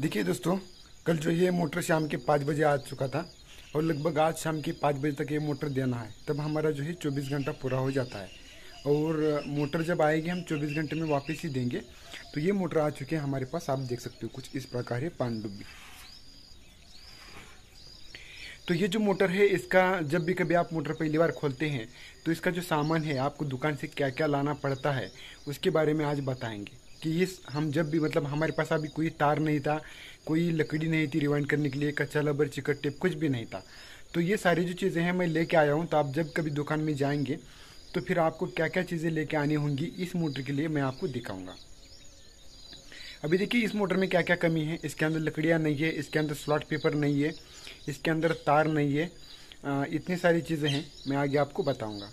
देखिए दोस्तों कल जो ये मोटर शाम के पाँच बजे आ चुका था और लगभग आज शाम के पाँच बजे तक ये मोटर देना है तब हमारा जो है चौबीस घंटा पूरा हो जाता है और मोटर जब आएगी हम 24 घंटे में वापस ही देंगे तो ये मोटर आ चुके हैं हमारे पास आप देख सकते हो कुछ इस प्रकार है पानडुब्बी तो ये जो मोटर है इसका जब भी कभी आप मोटर पहली बार खोलते हैं तो इसका जो सामान है आपको दुकान से क्या क्या लाना पड़ता है उसके बारे में आज बताएंगे कि इस हम जब भी मतलब हमारे पास अभी कोई तार नहीं था कोई लकड़ी नहीं थी रिवाइंड करने के लिए कच्चा लबर चिकट टेप कुछ भी नहीं था तो ये सारी जो चीज़ें हैं मैं लेके आया हूँ तो आप जब कभी दुकान में जाएंगे तो फिर आपको क्या क्या चीज़ें लेके आनी होंगी इस मोटर के लिए मैं आपको दिखाऊंगा अभी देखिए इस मोटर में क्या क्या कमी है इसके अंदर लकड़ियाँ नहीं है इसके अंदर स्लॉट पेपर नहीं है इसके अंदर तार नहीं है इतनी सारी चीज़ें हैं मैं आगे आपको बताऊँगा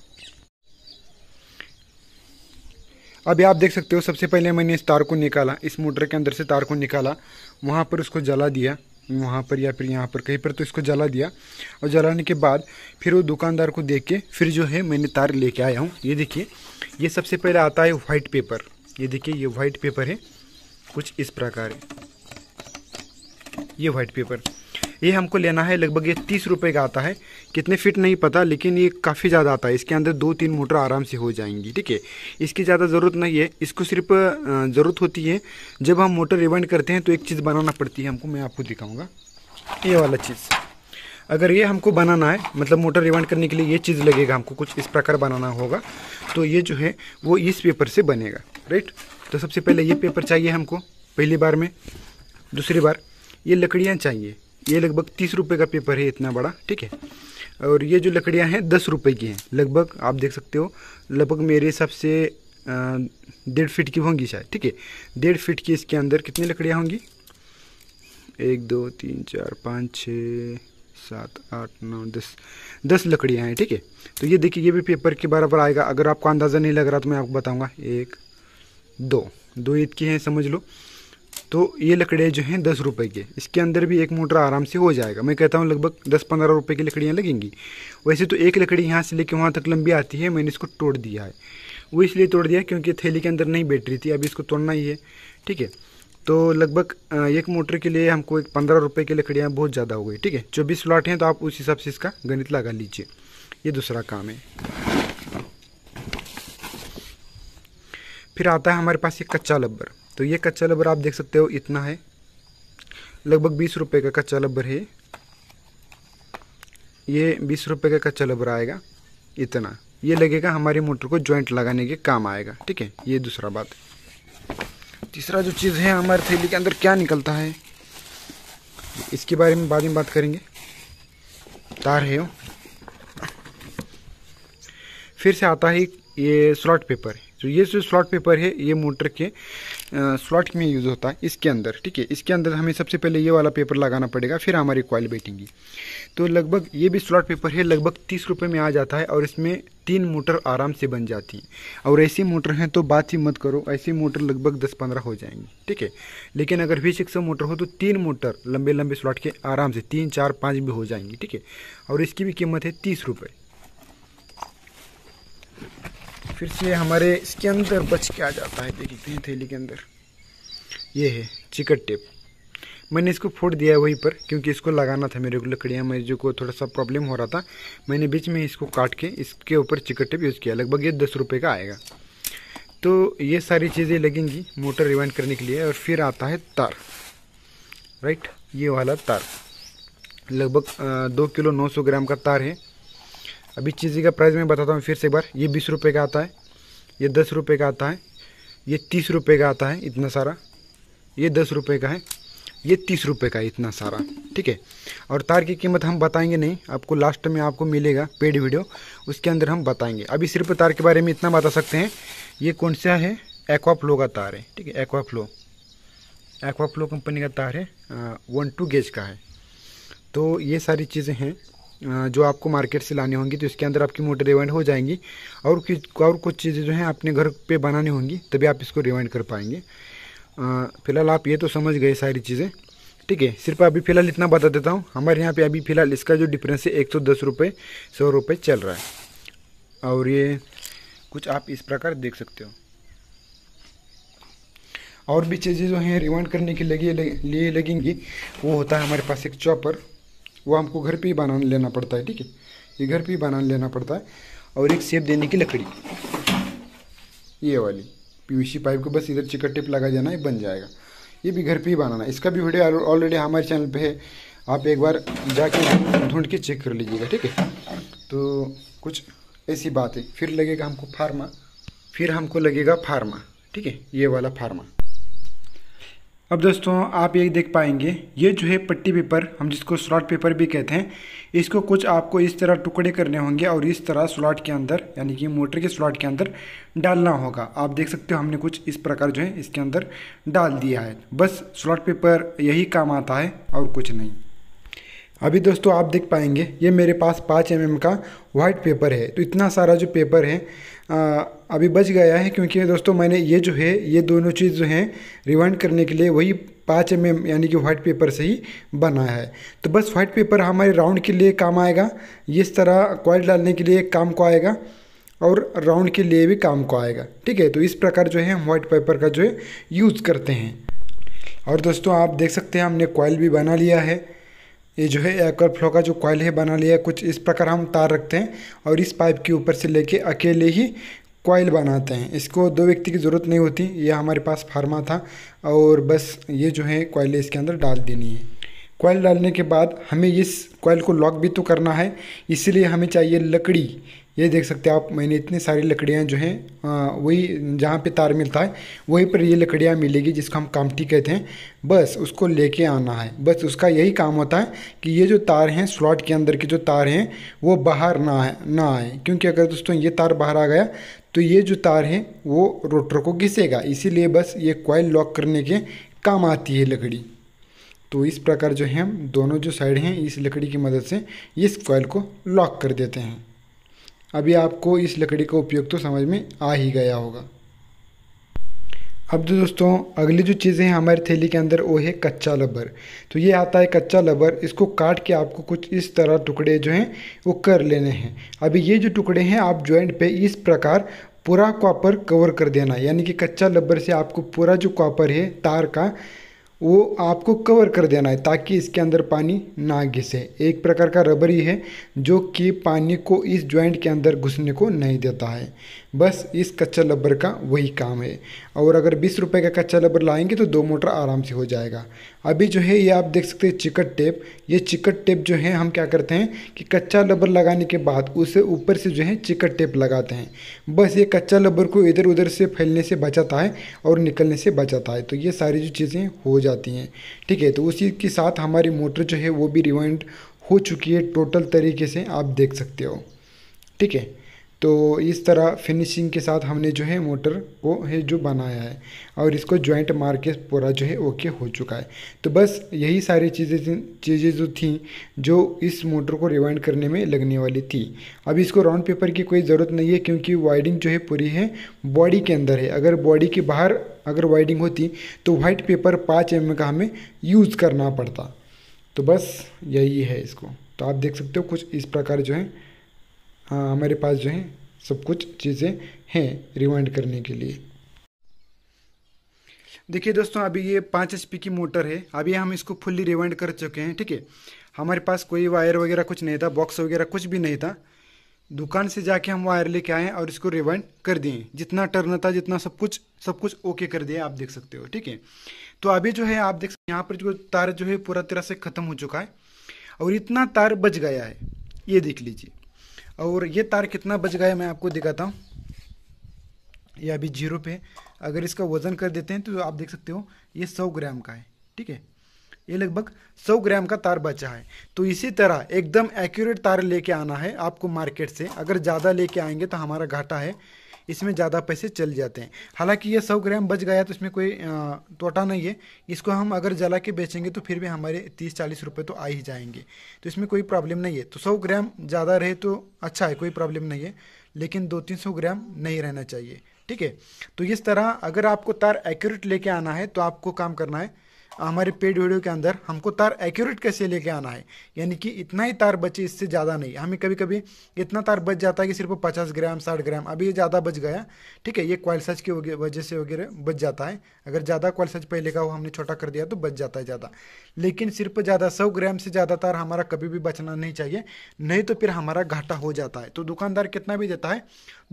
अभी आप देख सकते हो सबसे पहले मैंने इस तार को निकाला इस मोटर के अंदर से तार को निकाला वहाँ पर उसको जला दिया वहाँ पर या फिर यहाँ पर कहीं पर तो इसको जला दिया और जलाने के बाद फिर वो दुकानदार को देख के फिर जो है मैंने तार लेके आया हूँ ये देखिए ये सबसे पहले आता है वाइट पेपर ये देखिए ये वाइट पेपर है कुछ इस प्रकार है ये वाइट पेपर ये हमको लेना है लगभग ये तीस रुपये का आता है कितने फिट नहीं पता लेकिन ये काफ़ी ज़्यादा आता है इसके अंदर दो तीन मोटर आराम से हो जाएंगी ठीक है इसकी ज़्यादा ज़रूरत नहीं है इसको सिर्फ ज़रूरत होती है जब हम मोटर रिवाइंड करते हैं तो एक चीज़ बनाना पड़ती है हमको मैं आपको दिखाऊँगा ये वाला चीज़ अगर ये हमको बनाना है मतलब मोटर रिवाइंड करने के लिए ये चीज़ लगेगा हमको कुछ इस प्रकार बनाना होगा तो ये जो है वो इस पेपर से बनेगा राइट तो सबसे पहले ये पेपर चाहिए हमको पहली बार में दूसरी बार ये लकड़ियाँ चाहिए ये लगभग तीस रुपये का पेपर है इतना बड़ा ठीक है और ये जो लकड़ियाँ हैं दस रुपये की हैं लगभग आप देख सकते हो लगभग मेरे हिसाब से डेढ़ फीट की होंगी शायद ठीक है डेढ़ फीट की इसके अंदर कितनी लकड़ियाँ होंगी एक दो तीन चार पाँच छः सात आठ नौ दस दस लकड़ियाँ हैं ठीक है ठीके? तो ये देखिए ये भी पेपर के बराबर आएगा अगर आपको अंदाज़ा नहीं लग रहा तो मैं आपको बताऊँगा एक दो दो ईद की हैं समझ लो तो ये लकड़ियाँ जो हैं दस रुपये के इसके अंदर भी एक मोटर आराम से हो जाएगा मैं कहता हूँ लगभग दस पंद्रह रुपये की लकड़ियाँ लगेंगी वैसे तो एक लकड़ी यहाँ से लेके वहाँ तक लंबी आती है मैंने इसको तोड़ दिया है वो इसलिए तोड़ दिया क्योंकि थैली के अंदर नहीं बैटरी थी अभी इसको तोड़ना ही है ठीक है तो लगभग एक मोटर के लिए हमको एक पंद्रह रुपये की लकड़ियाँ बहुत ज़्यादा हो गई ठीक है चौबीस स्लॉट हैं तो आप उस हिसाब से इसका गणित लगा लीजिए ये दूसरा काम है फिर आता है हमारे पास एक कच्चा लब्बर तो ये कच्चा लबर आप देख सकते हो इतना है लगभग बीस रुपये का कच्चा लबर है ये बीस रुपये का कच्चा लब्बर आएगा इतना ये लगेगा हमारी मोटर को जॉइंट लगाने के काम आएगा ठीक है ये दूसरा बात तीसरा जो चीज़ है हमारे थैली के अंदर क्या निकलता है इसके बारे में बाद में बात करेंगे तार है वो फिर से आता है ये स्लॉट पेपर जो ये जो स्लॉट पेपर है ये मोटर के स्लॉट में यूज़ होता है इसके अंदर ठीक है इसके अंदर हमें सबसे पहले ये वाला पेपर लगाना पड़ेगा फिर हमारी कॉइल बैठेंगी तो लगभग ये भी स्लॉट पेपर है लगभग तीस रुपये में आ जाता है और इसमें तीन मोटर आराम से बन जाती हैं और ऐसी मोटर हैं तो बात ही मत करो ऐसी मोटर लगभग दस पंद्रह हो जाएंगी ठीक है लेकिन अगर वी सिक्स मोटर हो तो तीन मोटर लंबे लंबे स्लॉट के आराम से तीन चार पाँच भी हो जाएंगी ठीक है और इसकी भी कीमत है तीस रुपये फिर से हमारे इसके अंदर बच के आ जाता है देखते हैं थैली के अंदर ये है चिकट टेप मैंने इसको फोड़ दिया वहीं पर क्योंकि इसको लगाना था मेरे को लकड़ियाँ मेरे को थोड़ा सा प्रॉब्लम हो रहा था मैंने बीच में इसको काट के इसके ऊपर चिकट टेप यूज़ किया लगभग ये दस रुपये का आएगा तो ये सारी चीज़ें लगेंगी मोटर रिवाइंड करने के लिए और फिर आता है तार राइट ये वाला तार लगभग दो किलो नौ सौ ग्राम का तार है अभी चीज़ी का प्राइस मैं बताता हूँ फिर से एक बार ये बीस रुपये का आता है ये दस रुपये का आता है ये तीस रुपये का आता है इतना सारा ये दस रुपये का है ये तीस रुपये का इतना सारा ठीक है और तार की कीमत हम बताएंगे नहीं आपको लास्ट में आपको मिलेगा पेड वीडियो उसके अंदर हम बताएंगे अभी सिर्फ तार के बारे में इतना बता सकते हैं ये कौन सा है एक्वा फ्लो का तार है ठीक है aqua flow aqua flow company का तार है वन टू गेज का है तो ये सारी चीज़ें हैं जो आपको मार्केट से लानी होंगी तो इसके अंदर आपकी मोटर रिवाइंड हो जाएंगी और कुछ और कुछ चीज़ें जो हैं अपने घर पे बनानी होंगी तभी आप इसको रिवाइंड कर पाएंगे फ़िलहाल आप ये तो समझ गए सारी चीज़ें ठीक है सिर्फ अभी फ़िलहाल इतना बता देता हूँ हमारे यहाँ पे अभी फ़िलहाल इसका जो डिफरेंस है एक सौ दस रुपये सौ रुपये चल रहा है और ये कुछ आप इस प्रकार देख सकते हो और भी चीज़ें जो हैं रिवाइंड करने के लगे, लिए लगेंगी वो होता है हमारे पास एक चॉपर वो हमको घर पे ही बना लेना पड़ता है ठीक है ये घर पे ही बना लेना पड़ता है और एक सेप देने की लकड़ी ये वाली पीवीसी पाइप को बस इधर चिकट टिप लगा देना ये बन जाएगा ये भी घर पे ही बनाना इसका भी वीडियो ऑलरेडी हमारे चैनल पे है आप एक बार जाके ढूंढ के चेक कर लीजिएगा ठीक है तो कुछ ऐसी बात है फिर लगेगा हमको फार्मा फिर हमको लगेगा फार्मा ठीक है ये वाला फार्मा अब दोस्तों आप ये देख पाएंगे ये जो है पट्टी पेपर हम जिसको स्लॉट पेपर भी कहते हैं इसको कुछ आपको इस तरह टुकड़े करने होंगे और इस तरह स्लॉट के अंदर यानी कि मोटर के स्लॉट के अंदर डालना होगा आप देख सकते हो हमने कुछ इस प्रकार जो है इसके अंदर डाल दिया है बस स्लॉट पेपर यही काम आता है और कुछ नहीं अभी दोस्तों आप देख पाएंगे ये मेरे पास पाँच एम mm का वाइट पेपर है तो इतना सारा जो पेपर है आ, अभी बच गया है क्योंकि दोस्तों मैंने ये जो है ये दोनों चीज़ जो हैं रिवाइंड करने के लिए वही पाँच एम एम यानी कि वाइट पेपर से ही बना है तो बस व्हाइट पेपर हमारे राउंड के लिए काम आएगा इस तरह क्वाइल डालने के लिए काम को आएगा और राउंड के लिए भी काम को आएगा ठीक है तो इस प्रकार जो है हम वाइट पेपर का जो है यूज़ करते हैं और दोस्तों आप देख सकते हैं हमने क्वाइल भी बना लिया है ये जो है एकर फ्लो का जो कॉयल है बना लिया है कुछ इस प्रकार हम तार रखते हैं और इस पाइप के ऊपर से लेके अकेले ही कॉयल बनाते हैं इसको दो व्यक्ति की ज़रूरत नहीं होती यह हमारे पास फार्मा था और बस ये जो है कॉयल इसके अंदर डाल देनी है कॉयल डालने के बाद हमें इस कॉयल को लॉक भी तो करना है इसलिए हमें चाहिए लकड़ी ये देख सकते हैं आप मैंने इतनी सारी लकड़ियाँ जो हैं वही जहाँ पे तार मिलता है वहीं पर ये लकड़ियाँ मिलेगी जिसको हम कामटी कहते हैं बस उसको लेके आना है बस उसका यही काम होता है कि ये जो तार हैं स्लॉट के अंदर के जो तार हैं वो बाहर ना आए ना आए क्योंकि अगर दोस्तों ये तार बाहर आ गया तो ये जो तार है वो रोटर को घिसेगा इसीलिए बस ये कॉयल लॉक करने के काम आती है लकड़ी तो इस प्रकार जो है हम दोनों जो साइड हैं इस लकड़ी की मदद से इस कॉयल को लॉक कर देते हैं अभी आपको इस लकड़ी का उपयोग तो समझ में आ ही गया होगा अब जो तो दोस्तों अगली जो चीज़ें हैं हमारी थैली के अंदर वो है कच्चा लबर तो ये आता है कच्चा लबर इसको काट के आपको कुछ इस तरह टुकड़े जो हैं वो कर लेने हैं अभी ये जो टुकड़े हैं आप जॉइंट पे इस प्रकार पूरा कॉपर कवर कर देना यानी कि कच्चा लबर से आपको पूरा जो कॉपर है तार का वो आपको कवर कर देना है ताकि इसके अंदर पानी ना घिसे एक प्रकार का रबर ही है जो कि पानी को इस ज्वाइंट के अंदर घुसने को नहीं देता है बस इस कच्चा लब्बर का वही काम है और अगर बीस रुपये का कच्चा लब्बर लाएंगे तो दो मोटर आराम से हो जाएगा अभी जो है ये आप देख सकते हैं चिकट टेप ये चिकट टेप जो है हम क्या करते हैं कि कच्चा लब्बर लगाने के बाद उसे ऊपर से जो है चिकट टेप लगाते हैं बस ये कच्चा लब्बर को इधर उधर से फैलने से बचाता है और निकलने से बचाता है तो ये सारी जो चीज़ें हो जाती हैं ठीक है तो उसी के साथ हमारी मोटर जो है वो भी रिवाइंड हो चुकी है टोटल तरीके से आप देख सकते हो ठीक है तो इस तरह फिनिशिंग के साथ हमने जो है मोटर को है जो बनाया है और इसको जॉइंट मार के पूरा जो है ओके हो चुका है तो बस यही सारी चीज़ें चीज़ें जो थी जो इस मोटर को रिवाइंड करने में लगने वाली थी अब इसको राउंड पेपर की कोई ज़रूरत नहीं है क्योंकि वाइडिंग जो है पूरी है बॉडी के अंदर है अगर बॉडी के बाहर अगर वाइडिंग होती तो वाइट पेपर पाँच एम का हमें यूज़ करना पड़ता तो बस यही है इसको तो आप देख सकते हो कुछ इस प्रकार जो है हाँ हमारे पास जो है सब कुछ चीज़ें हैं रिवाइंड करने के लिए देखिए दोस्तों अभी ये पाँच एच की मोटर है अभी हम इसको फुल्ली रिवाइंड कर चुके हैं ठीक है हमारे पास कोई वायर वगैरह कुछ नहीं था बॉक्स वगैरह कुछ भी नहीं था दुकान से जाके हम वायर लेके आए और इसको रिवाइंड कर दिए जितना टर्न था जितना सब कुछ सब कुछ ओके कर दिया आप देख सकते हो ठीक है तो अभी जो है आप देख सकते यहाँ पर जो तार जो है पूरा तरह से ख़त्म हो चुका है और इतना तार बच गया है ये देख लीजिए और ये तार कितना बच गया मैं आपको दिखाता हूँ ये अभी जीरो पे अगर इसका वज़न कर देते हैं तो आप देख सकते हो ये सौ ग्राम का है ठीक है ये लगभग 100 ग्राम का तार बचा है तो इसी तरह एकदम एक्यूरेट तार लेके आना है आपको मार्केट से अगर ज़्यादा लेके आएंगे तो हमारा घाटा है इसमें ज़्यादा पैसे चल जाते हैं हालांकि ये सौ ग्राम बच गया तो इसमें कोई तोटा नहीं है इसको हम अगर जला के बेचेंगे तो फिर भी हमारे तीस चालीस रुपये तो आ ही जाएंगे तो इसमें कोई प्रॉब्लम नहीं है तो सौ ग्राम ज़्यादा रहे तो अच्छा है कोई प्रॉब्लम नहीं है लेकिन दो तीन सौ ग्राम नहीं रहना चाहिए ठीक है तो इस तरह अगर आपको तार एक्यूरेट लेके आना है तो आपको काम करना है हमारे पेड वीडियो के अंदर हमको तार एक्यूरेट कैसे लेके आना है यानी कि इतना ही तार बचे इससे ज़्यादा नहीं हमें कभी कभी इतना तार बच जाता है कि सिर्फ पचास ग्राम साठ ग्राम अभी ये ज़्यादा बच गया ठीक है ये क्वाइल साइज की वजह से वगैरह बच जाता है अगर ज़्यादा क्वाइल साइज पहले का वो हमने छोटा कर दिया तो बच जाता है ज़्यादा लेकिन सिर्फ ज़्यादा सौ ग्राम से ज़्यादा तार हमारा कभी भी बचना नहीं चाहिए नहीं तो फिर हमारा घाटा हो जाता है तो दुकानदार कितना भी देता है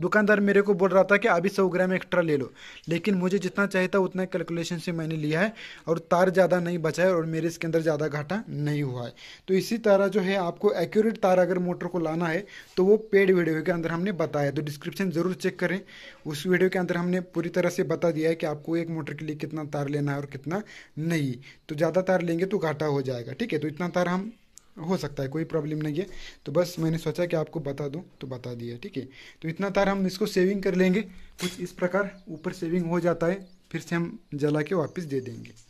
दुकानदार मेरे को बोल रहा था कि अभी सौ ग्राम एक्स्ट्रा ले लो लेकिन मुझे जितना चाहिए था उतना कैलकुलेशन से मैंने लिया है और तार तार ज़्यादा नहीं बचा है और मेरे इसके अंदर ज़्यादा घाटा नहीं हुआ है तो इसी तरह जो है आपको एक्यूरेट तार अगर मोटर को लाना है तो वो पेड वीडियो के अंदर हमने बताया तो डिस्क्रिप्शन ज़रूर चेक करें उस वीडियो के अंदर हमने पूरी तरह से बता दिया है कि आपको एक मोटर के लिए कितना तार लेना है और कितना नहीं तो ज़्यादा तार लेंगे तो घाटा हो जाएगा ठीक है तो इतना तार हम हो सकता है कोई प्रॉब्लम नहीं है तो बस मैंने सोचा कि आपको बता दूं तो बता दिया ठीक है तो इतना तार हम इसको सेविंग कर लेंगे कुछ इस प्रकार ऊपर सेविंग हो जाता है फिर से हम जला के वापस दे देंगे